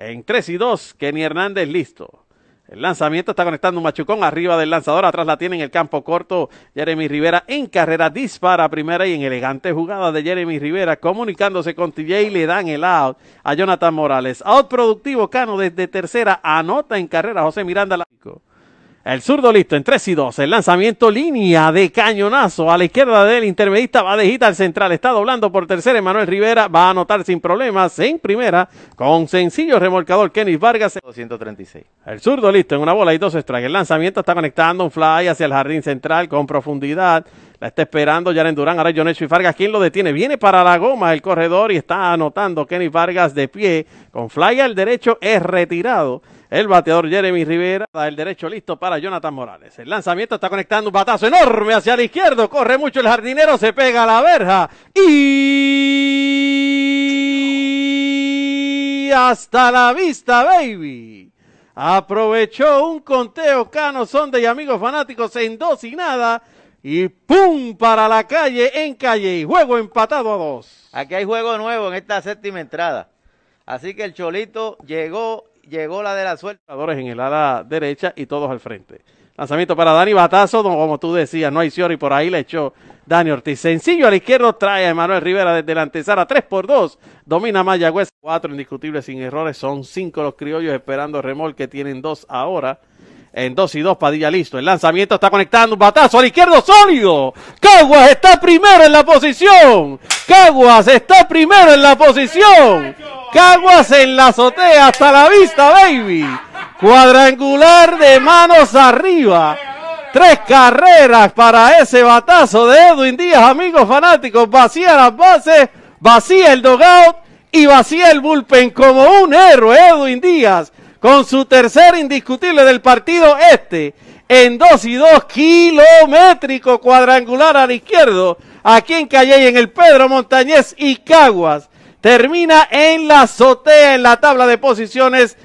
En 3 y 2, Kenny Hernández listo. El lanzamiento está conectando un machucón arriba del lanzador. Atrás la tiene en el campo corto Jeremy Rivera en carrera. Dispara primera y en elegante jugada de Jeremy Rivera comunicándose con TJ. Le dan el out a Jonathan Morales. Out productivo Cano desde tercera. Anota en carrera José Miranda. El zurdo listo en 3 y 2. El lanzamiento línea de cañonazo a la izquierda del intermedista. Va de gita al central. Está doblando por tercera. Emanuel Rivera va a anotar sin problemas en primera con sencillo remolcador. Kenny Vargas. 236. El zurdo listo en una bola y dos extra, El lanzamiento está conectando un fly hacia el jardín central con profundidad. La está esperando Yaren Durán. Ahora Yonecho y Vargas. ¿Quién lo detiene? Viene para la goma el corredor y está anotando Kenny Vargas de pie. Con fly al derecho es retirado. El bateador Jeremy Rivera el derecho listo para Jonathan Morales. El lanzamiento está conectando un batazo enorme hacia la izquierda. Corre mucho el jardinero, se pega a la verja. Y hasta la vista, baby. Aprovechó un conteo Cano Sonde y amigos fanáticos en dos y nada y ¡pum! para la calle en calle y juego empatado a dos. Aquí hay juego nuevo en esta séptima entrada. Así que el Cholito llegó, llegó la de la suerte. En el ala derecha y todos al frente. Lanzamiento para Dani Batazo, como tú decías, no hay Ciori, por ahí le echó Dani Ortiz. Sencillo al izquierdo trae a Emanuel Rivera desde la antesala, 3 por 2. Domina Mayagüez, 4 indiscutibles sin errores, son 5 los criollos esperando remol que tienen 2 ahora en 2 y 2, Padilla listo. El lanzamiento está conectando, un batazo al izquierdo sólido. Caguas está primero en la posición. Caguas está primero en la posición. Caguas en la azotea hasta la vista, baby. Cuadrangular de manos arriba. Tres carreras para ese batazo de Edwin Díaz, amigos fanáticos. Vacía las bases, vacía el dogout y vacía el bullpen como un héroe, Edwin Díaz con su tercer indiscutible del partido este, en dos y dos kilométrico cuadrangular al izquierdo, aquí en Calle y en el Pedro Montañez y Caguas. Termina en la azotea en la tabla de posiciones